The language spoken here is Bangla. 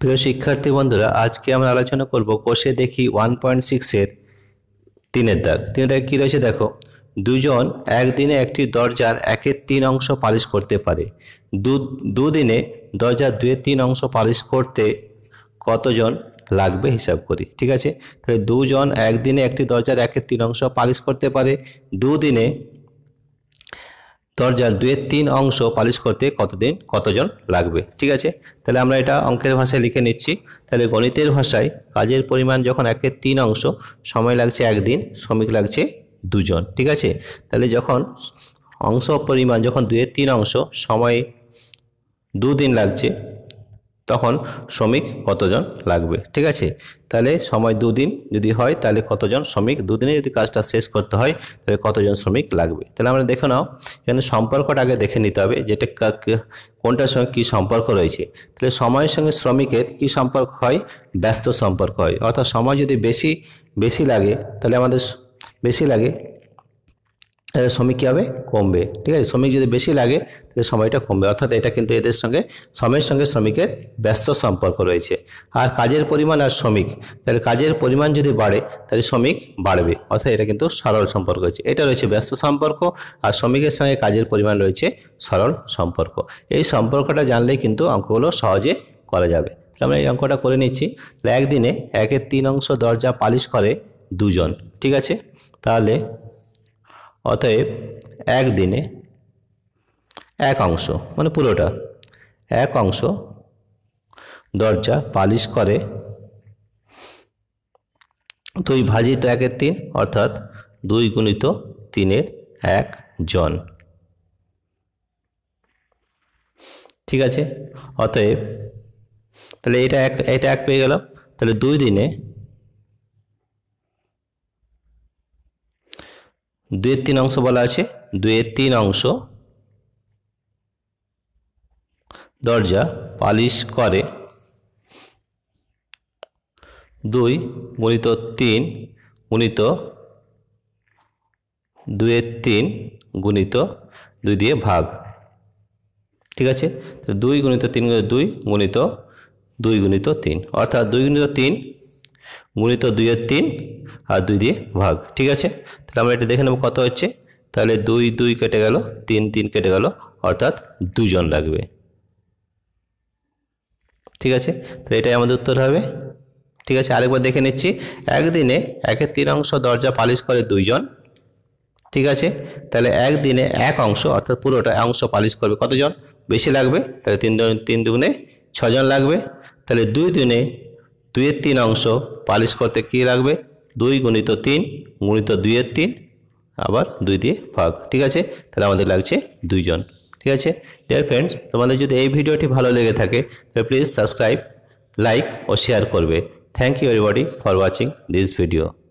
প্রিয় শিক্ষার্থী বন্ধুরা আজকে আমরা আলোচনা করব কোষে দেখি ওয়ান পয়েন্ট সিক্সের তিনের দাগ তিনের দাগ কী রয়েছে দেখো দুজন একদিনে একটি দরজার একের তিন অংশ পালিশ করতে পারে দু দুদিনে দরজার দুয়ে তিন অংশ পালিশ করতে কতজন লাগবে হিসাব করি ঠিক আছে তাহলে দুজন একদিনে একটি দরজার একের তিন অংশ পালিশ করতে পারে দুদিনে দরজার দুয়ের তিন অংশ পালিশ করতে কতদিন কতজন লাগবে ঠিক আছে তাহলে আমরা এটা অঙ্কের ভাষায় লিখে নিচ্ছি তাহলে গণিতের ভাষায় কাজের পরিমাণ যখন একের তিন অংশ সময় লাগছে একদিন শ্রমিক লাগছে দুজন ঠিক আছে তাহলে যখন অংশ পরিমাণ যখন দুয়ের তিন অংশ সময় দুদিন লাগছে তখন শ্রমিক কতজন লাগবে ঠিক আছে তাহলে সময় দুদিন যদি হয় তাহলে কতজন শ্রমিক দুদিনে যদি কাজটা শেষ করতে হয় তাহলে কতজন শ্রমিক লাগবে তাহলে আমরা দেখে নাও এখানে সম্পর্কটা আগে দেখে নিতে হবে যেটা কোনটার সঙ্গে কী সম্পর্ক রয়েছে তাহলে সময়ের সঙ্গে শ্রমিকের কি সম্পর্ক হয় ব্যস্ত সম্পর্ক হয় অর্থাৎ সময় যদি বেশি বেশি লাগে তাহলে আমাদের বেশি লাগে তাহলে শ্রমিক কী হবে কমবে ঠিক আছে শ্রমিক যদি বেশি লাগে তাহলে সময়টা কমবে অর্থাৎ এটা কিন্তু এদের সঙ্গে সময়ের সঙ্গে শ্রমিকের ব্যস্ত সম্পর্ক রয়েছে আর কাজের পরিমাণ আর শ্রমিক তাহলে কাজের পরিমাণ যদি বাড়ে তাহলে শ্রমিক বাড়বে অর্থাৎ এটা কিন্তু সরল সম্পর্ক রয়েছে এটা রয়েছে ব্যস্ত সম্পর্ক আর শ্রমিকের সঙ্গে কাজের পরিমাণ রয়েছে সরল সম্পর্ক এই সম্পর্কটা জানলে কিন্তু অঙ্কগুলো সহজে করা যাবে তাহলে আমরা এই অঙ্কটা করে নিচ্ছি তাহলে একদিনে একের তিন অংশ দরজা পালিশ করে দুজন ঠিক আছে তাহলে অতএব একদিনে এক অংশ মানে পুরোটা এক অংশ দরজা পালিশ করে দুই ভাজিত একের তিন অর্থাৎ দুই গুণিত তিনের এক জন ঠিক আছে অতএব তাহলে এটা এক এটা এক পেয়ে গেলাম তাহলে দুই দিনে দুয়ের তিন অংশ বলা আছে দুয়ের তিন অংশ দরজা পালিশ করে দুই গুণিত তিন গুণিত দুয়ের তিন গুণিত দুই দিয়ে ভাগ ঠিক আছে দুই গুণিত তিন গুণিত দুই গুণিত দুই গুণিত তিন অর্থাৎ দুই গুণিত তিন গুণিত দুইয়ের তিন আর দুই দিয়ে ভাগ ঠিক আছে তাহলে আমরা এটা দেখে নেব কত হচ্ছে তাহলে দুই দুই কেটে গেল তিন তিন কেটে গেল অর্থাৎ দুজন লাগবে ঠিক আছে তো এটাই আমাদের উত্তর হবে ঠিক আছে আরেকবার দেখে নিচ্ছি একদিনে একের তিন অংশ দরজা পালিশ করে দুইজন ঠিক আছে তাহলে একদিনে এক অংশ অর্থাৎ পুরোটা অংশ পালিশ করবে কতজন বেশি লাগবে তাহলে তিন তিন দুগুনে ছজন লাগবে তাহলে দুই দিনে দুইয়ের তিন অংশ পালিশ করতে কী লাগবে দুই গুণিত তিন গুণিত দুইয়ের তিন আবার দুই দিয়ে ভাগ ঠিক আছে তাহলে আমাদের লাগছে দুইজন ঠিক আছে ডিয়ার ফ্রেন্ডস তোমাদের যদি এই ভিডিওটি ভালো লেগে থাকে তাহলে প্লিজ সাবস্ক্রাইব লাইক ও শেয়ার করবে thank you everybody for watching this video